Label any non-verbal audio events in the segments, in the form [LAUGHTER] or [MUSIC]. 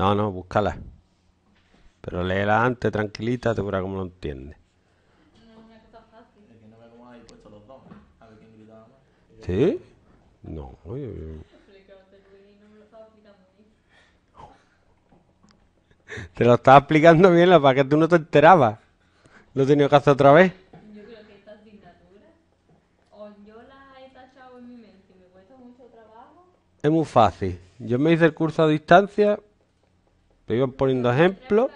No, no, búscala. Pero léela antes, tranquilita, te como cómo lo entiende. ¿Sí? No, oye, Te lo estaba explicando bien, la para que tú no te enterabas. Lo he tenido que hacer otra vez. Yo creo que estas dictaduras, o yo las he tachado en mi mente, y me cuesta mucho trabajo. Es muy fácil. Yo me hice el curso a distancia te iban poniendo ejemplo.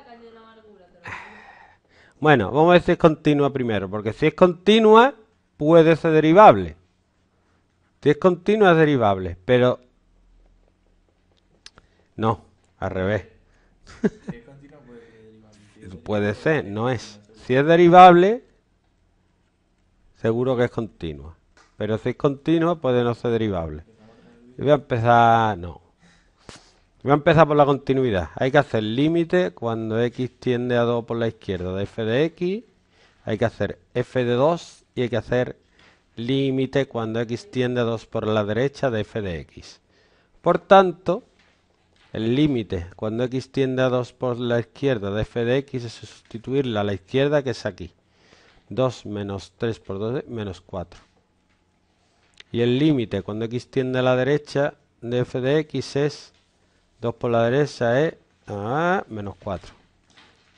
Bueno, vamos a ver si es continua primero, porque si es continua, puede ser derivable. Si es continua, es derivable, pero... No, al revés. Si es puede ser derivable. puede ser, no es. Si es derivable, seguro que es continua. Pero si es continua, puede no ser derivable. voy a empezar... No. Voy a empezar por la continuidad. Hay que hacer límite cuando x tiende a 2 por la izquierda de f de x. Hay que hacer f de 2 y hay que hacer límite cuando x tiende a 2 por la derecha de f de x. Por tanto, el límite cuando x tiende a 2 por la izquierda de f de x es sustituirla a la izquierda que es aquí. 2 menos 3 por 2 menos 4. Y el límite cuando x tiende a la derecha de f de x es 2 por la derecha es ah, menos 4.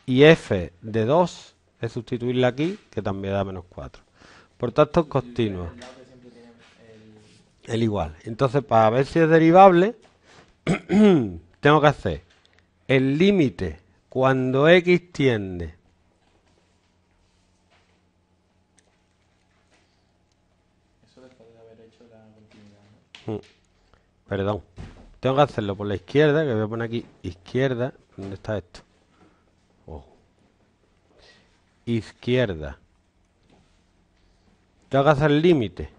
Y f de 2 es sustituirla aquí, que también da menos 4. Por tanto, es continua. El igual. Entonces, para ver si es derivable, [COUGHS] tengo que hacer el límite cuando x tiende Eso haber hecho la continuidad, mm. Perdón. Tengo que hacerlo por la izquierda, que voy a poner aquí izquierda. ¿Dónde está esto? Izquierda. Tengo que hacer límite.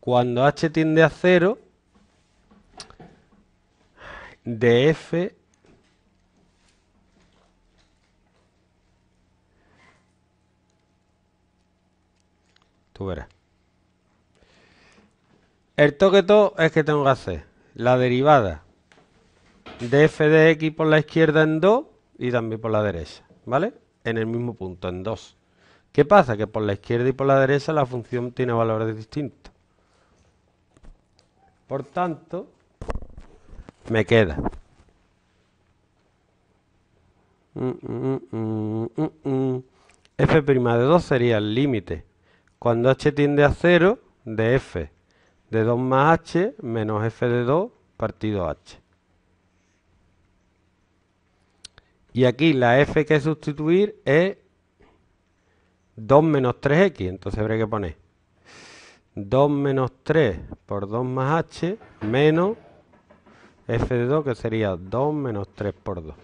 Cuando h tiende a cero df Tú verás. El toque todo es que tengo que hacer la derivada de f de x por la izquierda en 2 y también por la derecha, ¿vale? En el mismo punto, en 2. ¿Qué pasa? Que por la izquierda y por la derecha la función tiene valores distintos. Por tanto, me queda. f' de 2 sería el límite cuando h tiende a 0 de f de 2 más h menos f de 2 partido h. Y aquí la f que sustituir es 2 menos 3x, entonces habría que poner 2 menos 3 por 2 más h menos f de 2 que sería 2 menos 3 por 2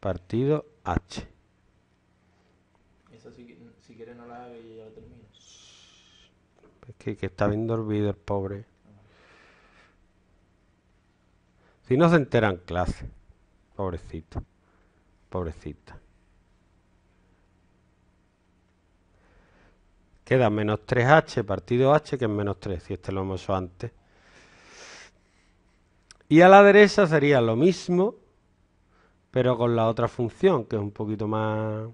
partido h. si, quieres no la es que, está bien dormido el pobre. Si no se enteran clase, pobrecito, pobrecita. Queda menos 3h, partido h, que es menos 3, si este lo hemos hecho antes. Y a la derecha sería lo mismo, pero con la otra función, que es un poquito más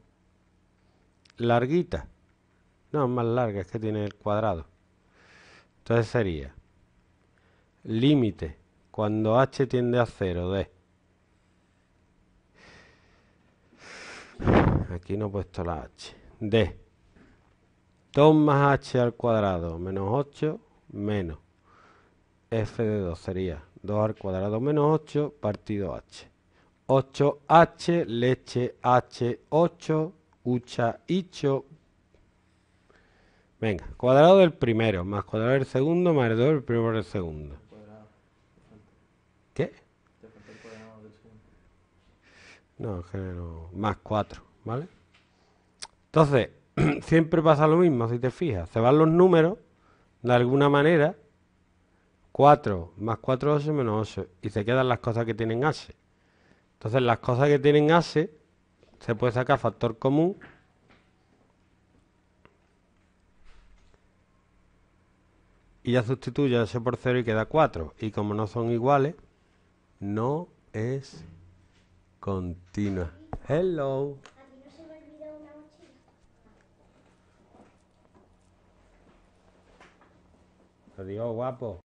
larguita. No, es más larga, es que tiene el cuadrado. Entonces sería límite cuando h tiende a 0 de... Aquí no he puesto la h. D. 2 más h al cuadrado menos 8 menos f de 2 sería 2 al cuadrado menos 8 partido h. 8h, leche h, 8, ucha, hicho, Venga, cuadrado del primero, más cuadrado del segundo, más el del primero del segundo. ¿Qué? No, que Más 4, ¿vale? Entonces, [CLEARS THROAT] siempre pasa lo mismo, si te fijas. Se van los números, de alguna manera, 4 más 4 menos 8, y se quedan las cosas que tienen H. Entonces, las cosas que tienen H se puede sacar factor común y ya sustituye ese por 0 y queda 4. Y como no son iguales, no es continua. Hello. Te Adiós, guapo.